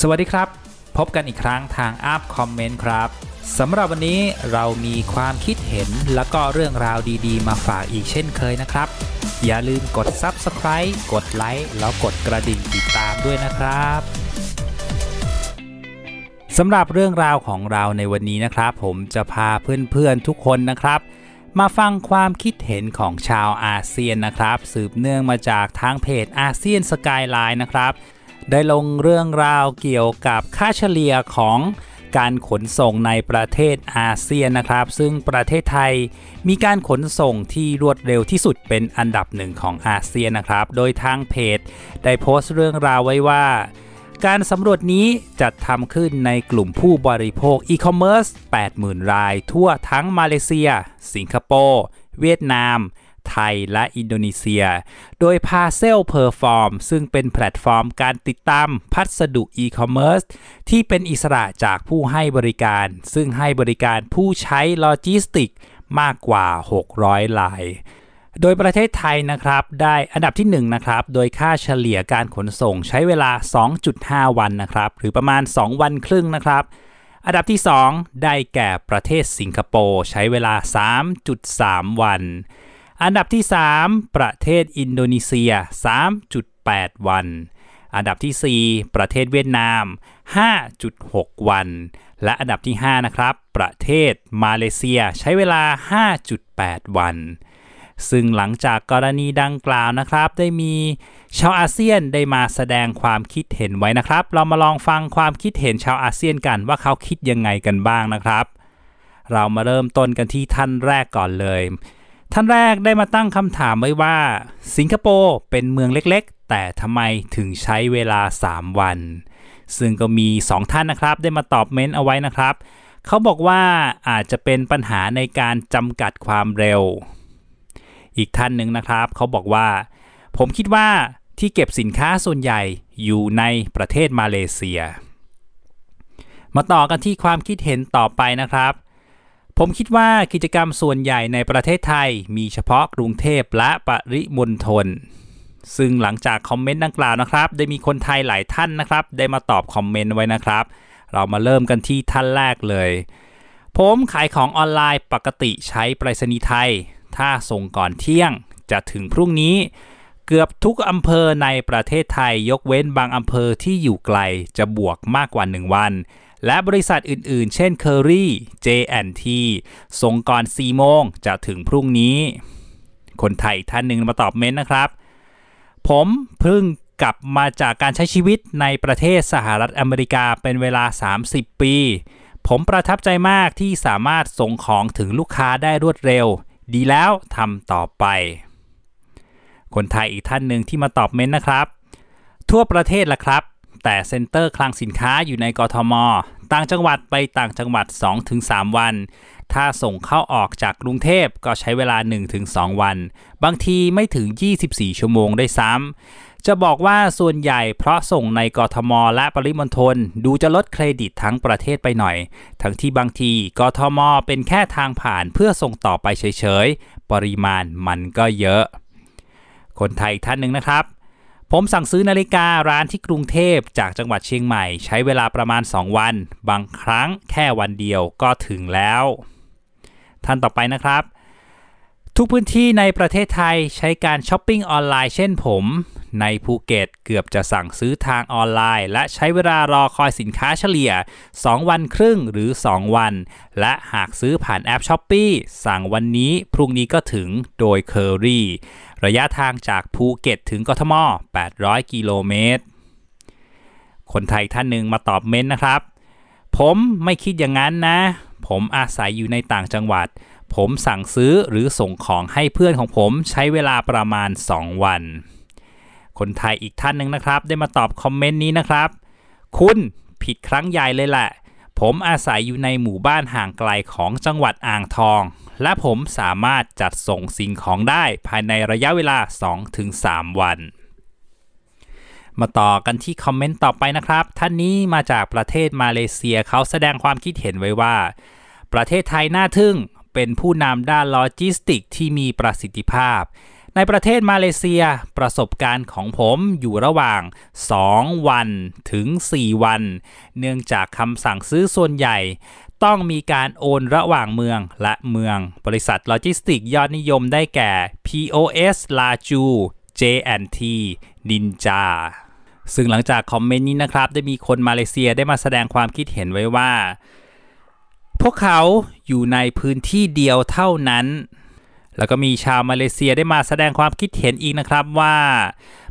สวัสดีครับ พบกันอีกครั้งทางอัพคอมเมนต์ครับ สำหรับวันนี้เรามีความคิดเห็นและก็เรื่องราวดี ๆ มาฝากอีกเช่นเคยนะครับ อย่าลืมกด Subscribe กดไลค์แล้วกดกระดิ่งติดตามด้วยนะครับสำหรับเรื่องราวของเราในวันนี้นะครับ ผมจะพาเพื่อนๆทุกคนนะครับ มาฟังความคิดเห็นของชาวอาเซียนนะครับ สืบเนื่องมาจากทางเพจอาเซียนสกายไลน์นะครับได้ลงเรื่องราวเกี่ยวกับค่าเฉลี่ยของการขนส่งในประเทศอาเซียนนะครับ ซึ่งประเทศไทยมีการขนส่งที่รวดเร็วที่สุดเป็นอันดับหนึ่งของอาเซียนนะครับ โดยทางเพจได้โพสต์เรื่องราวไว้ว่า การสำรวจนี้จัดทำขึ้นในกลุ่มผู้บริโภคอีคอมเมิร์ซ 80,000 รายทั่วทั้งมาเลเซีย สิงคโปร์ เวียดนามไทยและอินโดนีเซีย โดย Parcel Perform ซึ่งเป็นแพลตฟอร์มการติดตามพัสดุอีคอมเมิร์ซที่เป็นอิสระจากผู้ให้บริการ ซึ่งให้บริการผู้ใช้โลจิสติก มากกว่า 600 ลาย โดยประเทศไทยนะครับได้อันดับที่1นนะครับ โดยค่าเฉลี่ยการขนส่งใช้เวลา 2.5 วันนะครับหรือประมาณ 2 วันครึ่งนะครับ อันดับที่ 2 ได้แก่ประเทศสิงคโปร์ใช้เวลา 3.3 วันอันดับที่ 3 ประเทศอินโดนีเซีย 3.8 วัน อันดับที่ 4 ประเทศเวียดนาม 5.6 วัน และอันดับที่5นะครับประเทศมาเลเซียใช้เวลา 5.8 วัน ซึ่งหลังจากกรณีดังกล่าวนะครับ ได้มีชาวอาเซียนได้มาแสดงความคิดเห็นไว้นะครับ เรามาลองฟังความคิดเห็นชาวอาเซียนกันว่าเขาคิดยังไงกันบ้างนะครับ เรามาเริ่มต้นกันที่ท่านแรกก่อนเลยท่านแรกได้มาตั้งคำถามไว้ว่าสิงคโปร์เป็นเมืองเล็กๆ แต่ทำไมถึงใช้เวลา 3 วัน ซึ่งก็มี 2 ท่านนะครับ ได้มาตอบเม้นเอาไว้นะครับเขาบอกว่าอาจจะเป็นปัญหาในการจำกัดความเร็ว อีกท่านหนึ่งนะครับเขาบอกว่า ผมคิดว่าที่เก็บสินค้าส่วนใหญ่อยู่ในประเทศมาเลเซีย มาต่อกันที่ความคิดเห็นต่อไปนะครับผมคิดว่ากิจกรรมส่วนใหญ่ในประเทศไทย มีเฉพาะกรุงเทพและปริมณฑลซึ่งหลังจากคอมเมนต์ดังกล่าวนะครับ ได้มีคนไทยหลายท่านนะครับ ได้มาตอบคอมเมนต์ไว้นะครับ เรามาเริ่มกันที่ท่านแรกเลย ผมขายของออนไลน์ปกติใช้ไปรษณีย์ไทย ถ้าส่งก่อนเที่ยง จะถึงพรุ่งนี้ เกือบทุกอำเภอในประเทศไทยยกเว้นบางอำเภอที่อยู่ไกลจะบวกมากกว่า1วันและบริษัทอื่นๆ เช่น Curry J&T ส่งก่อน4โมงจะถึงพรุ่งนี้ คนไทยท่านหนึ่งมาตอบเม้นนะครับ ผมเพิ่งกลับมาจากการใช้ชีวิตในประเทศสหรัฐอเมริกาเป็นเวลา 30 ปี ผมประทับใจมากที่สามารถส่งของถึงลูกค้าได้รวดเร็ว ดีแล้วทำต่อไป คนไทยอีกท่านหนึ่งที่มาตอบเม้นนะครับ ทั่วประเทศละครับแต่เซ็นเตอร์คลังสินค้าอยู่ในกทม ต่างจังหวัดไปต่างจังหวัด 2-3 วัน ถ้าส่งเข้าออกจากกรุงเทพก็ใช้เวลา 1-2 วัน บางทีไม่ถึง 24 ชั่วโมงได้ซ้ำ จะบอกว่าส่วนใหญ่เพราะส่งในกทม และปริมณฑลดูจะลดเครดิตทั้งประเทศไปหน่อย ทั้งที่บางทีกทม เป็นแค่ทางผ่านเพื่อส่งต่อไปเฉยๆ ปริมาณมันก็เยอะ คนไทยท่านหนึ่งนะครับผมสั่งซื้อนาฬิการ้านที่กรุงเทพจากจังหวัดเชียงใหม่ ใช้เวลาประมาณ 2 วัน บางครั้งแค่วันเดียวก็ถึงแล้ว ท่านต่อไปนะครับ ทุกพื้นที่ในประเทศไทยใช้การช้อปปิ้งออนไลน์เช่นผมในภูเก็ตเกือบจะสั่งซื้อทางออนไลน์ และใช้เวลารอคอยสินค้าเฉลี่ย 2 วันครึ่งหรือ 2 วัน และหากซื้อผ่านแอปช้อปปีสั่งวันนี้พรุ่งนี้ก็ถึงโดยเคอรี่ระยะทางจากภูเก็ตถึงกทม 800 กิโลเมตร คนไทยท่านหนึ่งมาตอบเม้นนะครับ ผมไม่คิดอย่างนั้นนะ ผมอาศัยอยู่ในต่างจังหวัด ผมสั่งซื้อหรือส่งของให้เพื่อนของผมใช้เวลาประมาณ 2 วันคนไทยอีกท่านหนึ่งนะครับ ได้มาตอบคอมเมนต์นี้นะครับ คุณผิดครั้งใหญ่เลยแหละ ผมอาศัยอยู่ในหมู่บ้านห่างไกลของจังหวัดอ่างทอง และผมสามารถจัดส่งสิ่งของได้ภายในระยะเวลา 2-3 วัน มาต่อกันที่คอมเมนต์ต่อไปนะครับ ท่านนี้มาจากประเทศมาเลเซียเขาแสดงความคิดเห็นไว้ว่า ประเทศไทยน่าทึ่งเป็นผู้นำด้านโลจิสติกที่มีประสิทธิภาพในประเทศมาเลเซียประสบการณ์ของผมอยู่ระหว่าง 2 วันถึง 4 วัน เนื่องจากคำสั่งซื้อส่วนใหญ่ ต้องมีการโอนระหว่างเมืองและเมือง บริษัทโลจิสติกยอดนิยมได้แก่ POS Laju JNT Ninja ซึ่งหลังจากคอมเมนต์นี้นะครับได้มีคนมาเลเซียได้มาแสดงความคิดเห็นไว้ว่า พวกเขาอยู่ในพื้นที่เดียวเท่านั้นแล้วก็มีชาวมาเลเซียได้มาแสดงความคิดเห็นอีกนะครับว่า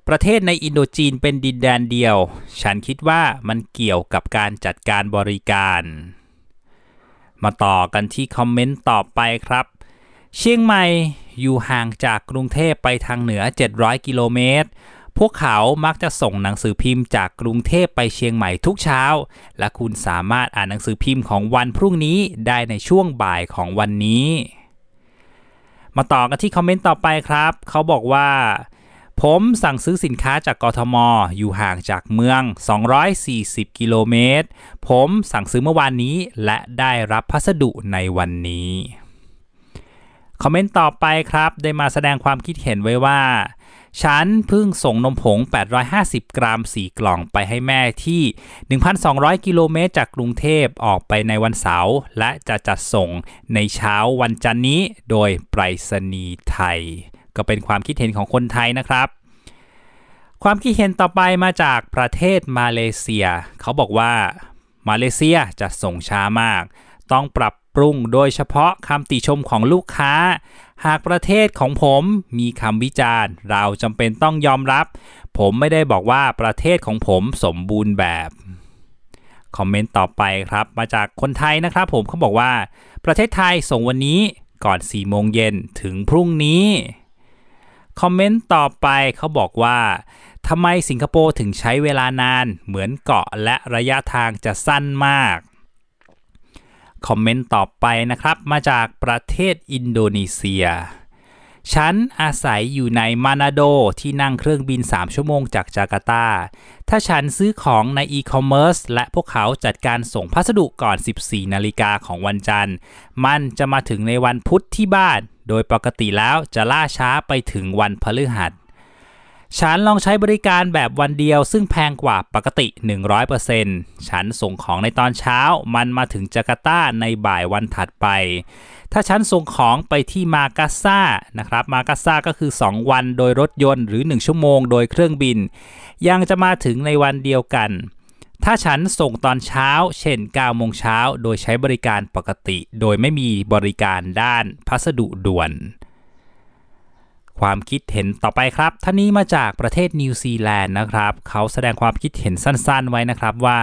ประเทศในอินโดจีนเป็นดินแดนเดียว ฉันคิดว่ามันเกี่ยวกับการจัดการบริการ มาต่อกันที่คอมเมนต์ต่อไปครับ เชียงใหม่อยู่ห่างจากกรุงเทพไปทางเหนือ 700 กิโลเมตร พวกเขามักจะส่งหนังสือพิมพ์จากกรุงเทพไปเชียงใหม่ทุกเช้า และคุณสามารถอ่านหนังสือพิมพ์ของวันพรุ่งนี้ได้ในช่วงบ่ายของวันนี้มาต่อกันที่คอมเมนต์ต่อไปครับ เขาบอกว่า ผมสั่งซื้อสินค้าจากกทม อยู่ห่างจากเมือง 240 กิโลเมตร ผมสั่งซื้อเมื่อวานนี้ และได้รับพัสดุในวันนี้ คอมเมนต์ต่อไปครับได้มาแสดงความคิดเห็นไว้ว่าฉันเพิ่งส่งนมผง 850 กรัม 4 กล่องไปให้แม่ที่ 1,200 กิโลเมตรจากกรุงเทพออกไปในวันเสาร์และจะจัดส่งในเช้าวันจันนี้โดยไปรษณีย์ไทย ก็เป็นความคิดเห็นของคนไทยนะครับ ความคิดเห็นต่อไปมาจากประเทศมาเลเซีย เขาบอกว่ามาเลเซียจะส่งช้ามาก ต้องปรับปรุงโดยเฉพาะคำติชมของลูกค้าหากประเทศของผมมีคำวิจารณ์ เราจำเป็นต้องยอมรับ ผมไม่ได้บอกว่าประเทศของผมสมบูรณ์แบบคอมเมนต์ต่อไปครับ มาจากคนไทยนะครับผมเขาบอกว่า ประเทศไทยส่งวันนี้ก่อน4โมงเย็นถึงพรุ่งนี้คอมเมนต์ต่อไปเขาบอกว่าทำไมสิงคโปร์ถึงใช้เวลานานเหมือนเกาะและระยะทางจะสั้นมากคอมเมนต์ต่อไปนะครับมาจากประเทศอินโดนีเซีย ฉันอาศัยอยู่ในมานาโดที่นั่งเครื่องบิน 3 ชั่วโมงจากจาการ์ตา ถ้าฉันซื้อของในอีคอมเมิร์ซและพวกเขาจัดการส่งพัสดุก่อน 14 นาฬิกาของวันจันทร์ มันจะมาถึงในวันพุธที่บ้าน โดยปกติแล้วจะล่าช้าไปถึงวันพฤหัสฉันลองใช้บริการแบบวันเดียว ซึ่งแพงกว่าปกติ 100%ฉันส่งของในตอนเช้ามันมาถึงจาการ์ตาในบ่ายวันถัดไป ถ้าฉันส่งของไปที่มากาซ่านะครับมากาซ่าก็คือ2วันโดยรถยนต์หรือ 1 ชั่วโมง โดยเครื่องบิน ยังจะมาถึงในวันเดียวกัน ถ้าฉันส่งตอนเช้า เช่น9โมงเช้าโดยใช้บริการปกติ โดยไม่มีบริการด้านพัสดุด่วนความคิดเห็นต่อไปครับท่านนี้มาจากประเทศนิวซีแลนด์นะครับเขาแสดงความคิดเห็นสั้นๆไว้นะครับว่า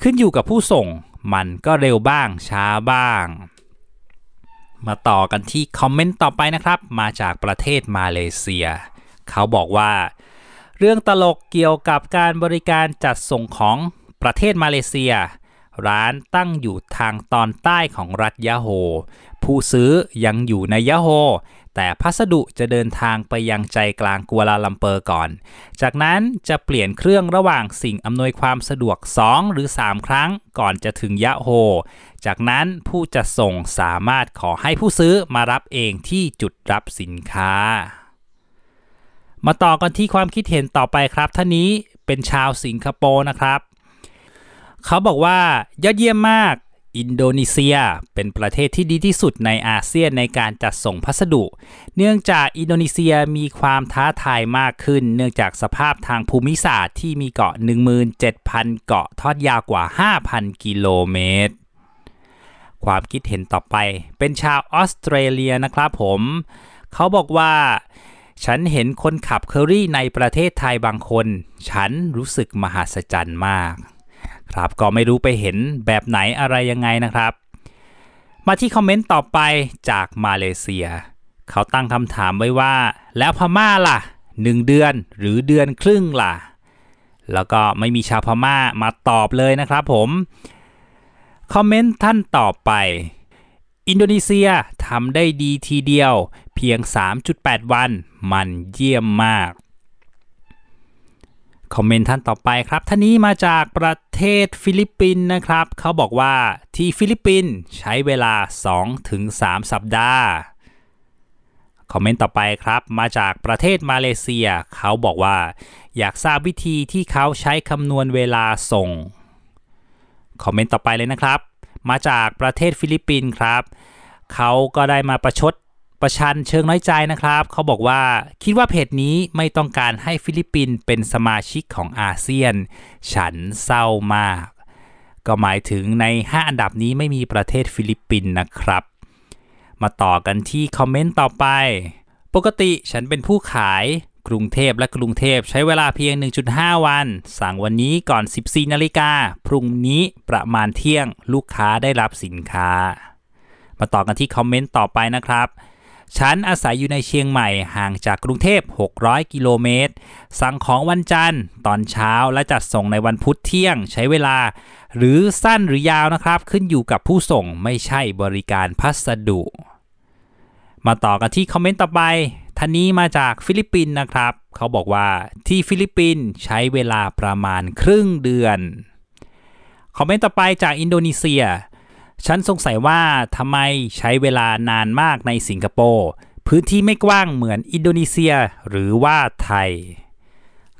ขึ้นอยู่กับผู้ส่งมันก็เร็วบ้างช้าบ้าง มาต่อกันที่คอมเมนต์ต่อไปนะครับมาจากประเทศมาเลเซีย เขาบอกว่า เรื่องตลกเกี่ยวกับการบริการจัดส่งของประเทศมาเลเซีย ร้านตั้งอยู่ทางตอนใต้ของรัฐยะโฮผู้ซื้อยังอยู่ในยะโฮ แต่พัสดุจะเดินทางไปยังใจกลางกัวลาลัมเปอร์ก่อน จากนั้นจะเปลี่ยนเครื่องระหว่างสิ่งอำนวยความสะดวก2หรือ3 ครั้งก่อนจะถึงยะโฮ จากนั้นผู้จะส่งสามารถขอให้ผู้ซื้อมารับเองที่จุดรับสินค้า มาต่อกันที่ความคิดเห็นต่อไปครับ ท่านนี้เป็นชาวสิงคโปร์นะครับเขาบอกว่ายอดเยี่ยมมากอินโดนีเซียเป็นประเทศที่ดีที่สุดในอาเซียนในการจัดส่งพัสดุ เนื่องจากอินโดนีเซียมีความท้าทายมากขึ้น เนื่องจากสภาพทางภูมิศาสตร์ที่มีเกาะ17,000 เกาะทอดยาวกว่า 5,000 กิโลเมตร ความคิดเห็นต่อไป เป็นชาวออสเตรเลียนะครับผม เขาบอกว่า ฉันเห็นคนขับเคอรี่ในประเทศไทยบางคน ฉันรู้สึกมหัศจรรย์มากครับก็ไม่รู้ไปเห็นแบบไหนอะไรยังไงนะครับ มาที่คอมเมนต์ต่อไปจากมาเลเซีย เขาตั้งคำถามไว้ว่า แล้วพม่าล่ะ 1 เดือนหรือเดือนครึ่งล่ะ แล้วก็ไม่มีชาวพม่ามาตอบเลยนะครับผม คอมเมนต์ท่านต่อไป อินโดนีเซียทำได้ดีทีเดียว เพียง 3.8 วันมันเยี่ยมมากคอมเมนต์ท่านต่อไปครับท่านนี้มาจากประเทศฟิลิปปินส์นะครับเขาบอกว่าที่ฟิลิปปินส์ใช้เวลา 2-3 สัปดาห์คอมเมนต์ต่อไปครับมาจากประเทศมาเลเซียเขาบอกว่า อยากทราบวิธีที่เขาใช้คำนวณเวลาส่งคอมเมนต์ต่อไปเลยนะครับ มาจากประเทศฟิลิปปินส์ครับเขาก็ได้มาประชดประชันเชิงน้อยใจนะครับ เขาบอกว่าคิดว่าเพจนี้ไม่ต้องการให้ฟิลิปปินส์เป็นสมาชิกของอาเซียน ฉันเศร้ามาก ก็หมายถึงใน 5 อันดับนี้ไม่มีประเทศฟิลิปปินส์นะครับ มาต่อกันที่คอมเมนต์ต่อไป ปกติฉันเป็นผู้ขาย กรุงเทพ และกรุงเทพใช้เวลาเพียง 1.5 วัน สั่งวันนี้ก่อน 14 นาฬิกา พรุ่งนี้ประมาณเที่ยงลูกค้าได้รับสินค้า มาต่อกันที่คอมเมนต์ต่อไปนะครับฉันอาศัยอยู่ในเชียงใหม่ ห่างจากกรุงเทพ 600 กิโลเมตร สั่งของวันจันทร์ ตอนเช้าและจัดส่งในวันพุธเที่ยงใช้เวลา หรือสั้นหรือยาวนะครับ ขึ้นอยู่กับผู้ส่งไม่ใช่บริการพัสดุ มาต่อกันที่คอมเมนต์ต่อไปท่านนี้มาจากฟิลิปปินส์นะครับ เขาบอกว่าที่ฟิลิปปินส์ใช้เวลาประมาณครึ่งเดือน คอมเมนต์ต่อไปจากอินโดนีเซียฉันสงสัยว่าทำไมใช้เวลานานมากในสิงคโปร์ พื้นที่ไม่กว้างเหมือนอินโดนีเซีย หรือว่าไทย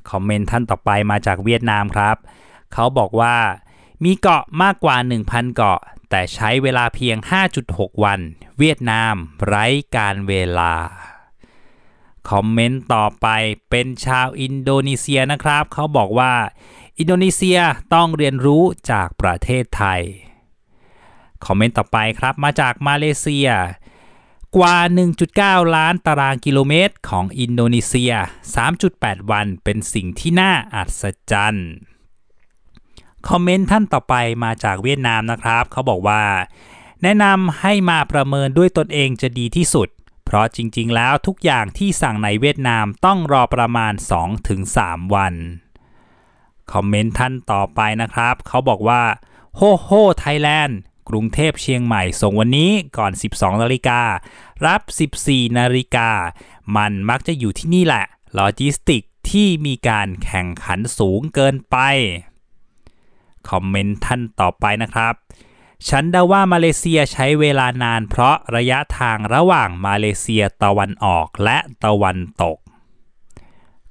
คอมเมนต์ท่านต่อไปมาจากเวียดนามครับเขาบอกว่ามีเกาะมากกว่า1,000เกาะแต่ใช้เวลาเพียง 5.6 วัน เวียดนาม ไร้การเวลาคอมเมนต์ต่อไปเป็นชาวอินโดนีเซียนะครับเขาบอกว่า อินโดนีเซียต้องเรียนรู้จากประเทศไทยคอมเมนต์ต่อไปครับ มาจากมาเลเซีย กว่า 1.9 ล้านตารางกิโลเมตรของอินโดนีเซีย 3.8 วันเป็นสิ่งที่น่าอัศจรรย์ คอมเมนต์ท่านต่อไปมาจากเวียดนามนะครับ เขาบอกว่า แนะนำให้มาประเมินด้วยตนเองจะดีที่สุด เพราะจริงๆ แล้วทุกอย่างที่สั่งในเวียดนามต้องรอประมาณ 2-3 วัน คอมเมนต์ท่านต่อไปนะครับ เขาบอกว่า โฮโฮไทยแลนด์กรุงเทพเชียงใหม่ส่งวันนี้ก่อน 12นาฬิการับ 14นาฬิกามันมักจะอยู่ที่นี่แหละโลจิสติกที่มีการแข่งขันสูงเกินไป คอมเมนต์ท่านต่อไปนะครับ ฉันเดาว่ามาเลเซียใช้เวลานานเพราะระยะทางระหว่างมาเลเซียตะวันออกและตะวันตก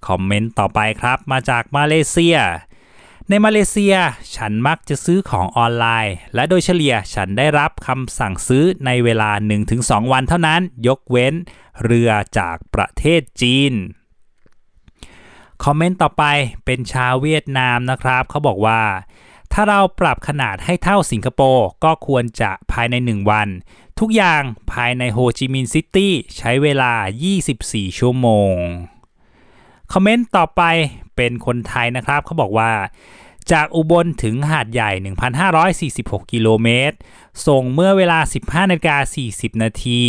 คอมเมนต์ต่อไปครับมาจากมาเลเซียในมาเลเซียฉันมักจะซื้อของออนไลน์ และโดยเฉลี่ยฉันได้รับคำสั่งซื้อในเวลา 1-2 วันเท่านั้นยกเว้น เรือจากประเทศจีน คอมเมนต์ต่อไปเป็นชาวเวียดนามนะครับ เขาบอกว่า ถ้าเราปรับขนาดให้เท่าสิงคโปร์ก็ควรจะภายใน 1 วัน ทุกอย่างภายในโฮจิมินห์ซิตี้ ใช้เวลา 24 ชั่วโมงคอมเมนต์ต่อไปเป็นคนไทยนะครับเขาบอกว่าจากอุบลถึงหาดใหญ่ 1,546 กิโลเมตรส่งเมื่อเวลา 15นาฬิกา40นาที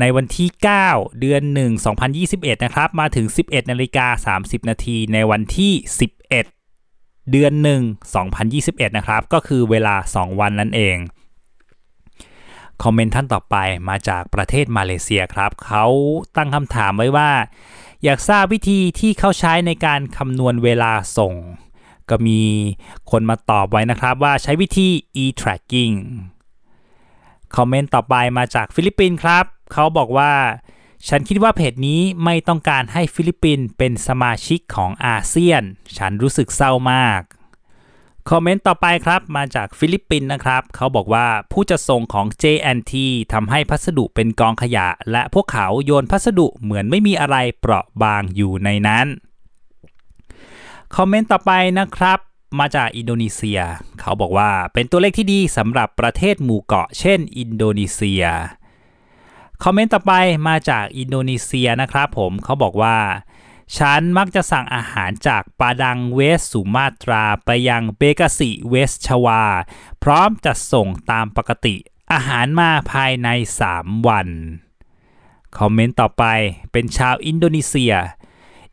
ในวันที่ 9 เดือน 1 2021นะครับมาถึง 11นาฬิกา30นาทีในวันที่ 11 เดือน 1 2021นะครับก็คือเวลา 2 วันนั่นเอง คอมเมนต์ท่านต่อไปมาจากประเทศมาเลเซียครับเขาตั้งคำถามไว้ว่าอยากทราบวิธีที่เขาใช้ในการคำนวณเวลาส่ง ก็มีคนมาตอบไว้นะครับว่าใช้วิธี e tracking คอมเมนต์ต่อไปมาจากฟิลิปปินส์ครับ เขาบอกว่า ฉันคิดว่าเพจนี้ไม่ต้องการให้ฟิลิปปินส์เป็นสมาชิกของอาเซียน ฉันรู้สึกเศร้ามากคอมเมนต์ต่อไปครับมาจากฟิลิปปินส์นะครับ เขาบอกว่าผู้จัดส่งของ JNT ทำให้พัสดุเป็นกองขยะ และพวกเขาโยนพัสดุเหมือนไม่มีอะไรเปราะบางอยู่ในนั้นคอมเมนต์ต่อไปนะครับ มาจากอินโดนีเซีย เขาบอกว่าเป็นตัวเลขที่ดีสำหรับประเทศหมู่เกาะเช่นอินโดนีเซีย คอมเมนต์ต่อไปมาจากอินโดนีเซียนะครับผมเขาบอกว่าฉันมักจะสั่งอาหารจากปาดังเวสสุมาตราไปยังเบกสิเวสชวาพร้อมจะส่งตามปกติอาหารมาภายใน 3 วัน คอมเมนต์ต่อไปเป็นชาวอินโดนีเซีย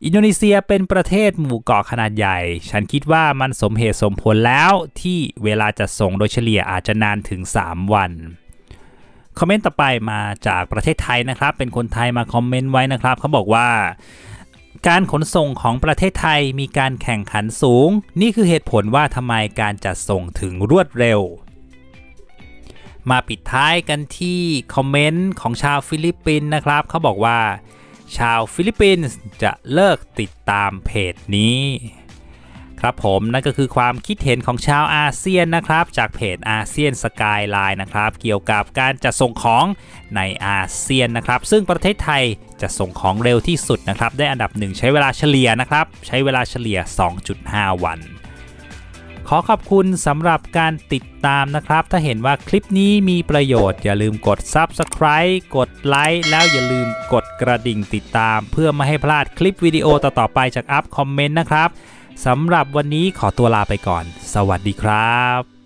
อินโดนีเซียเป็นประเทศหมู่เกาะขนาดใหญ่ ฉันคิดว่ามันสมเหตุสมผลแล้วที่เวลาจะส่งโดยเฉลี่ยอาจจะนานถึง 3 วัน คอมเมนต์ต่อไปมาจากประเทศไทยนะครับ เป็นคนไทยมาคอมเมนต์ไว้นะครับเขาบอกว่าการขนส่งของประเทศไทยมีการแข่งขันสูง นี่คือเหตุผลว่าทำไมการจัดส่งถึงรวดเร็ว มาปิดท้ายกันที่คอมเมนต์ของชาวฟิลิปปินส์นะครับ เขาบอกว่า ชาวฟิลิปปินส์จะเลิกติดตามเพจนี้ครับผมนั่นก็คือความคิดเห็นของชาวอาเซียนนะครับจากเพจอาเซียนสกายไลน์นะครับเกี่ยวกับการจัดส่งของในอาเซียนนะครับซึ่งประเทศไทยจะส่งของเร็วที่สุดนะครับได้อันดับหนึ่งใช้เวลาเฉลี่ยนะครับใช้เวลาเฉลี่ย 2.5 วัน ขอขอบคุณสำหรับการติดตามนะครับถ้าเห็นว่าคลิปนี้มีประโยชน์ อย่าลืมกด Subscribe กดไลค์แล้วอย่าลืมกดกระดิ่งติดตามเพื่อไม่ให้พลาดคลิปวิดีโอต่อๆไปจากอัพคอมเมนต์นะครับสำหรับวันนี้ขอตัวลาไปก่อน สวัสดีครับ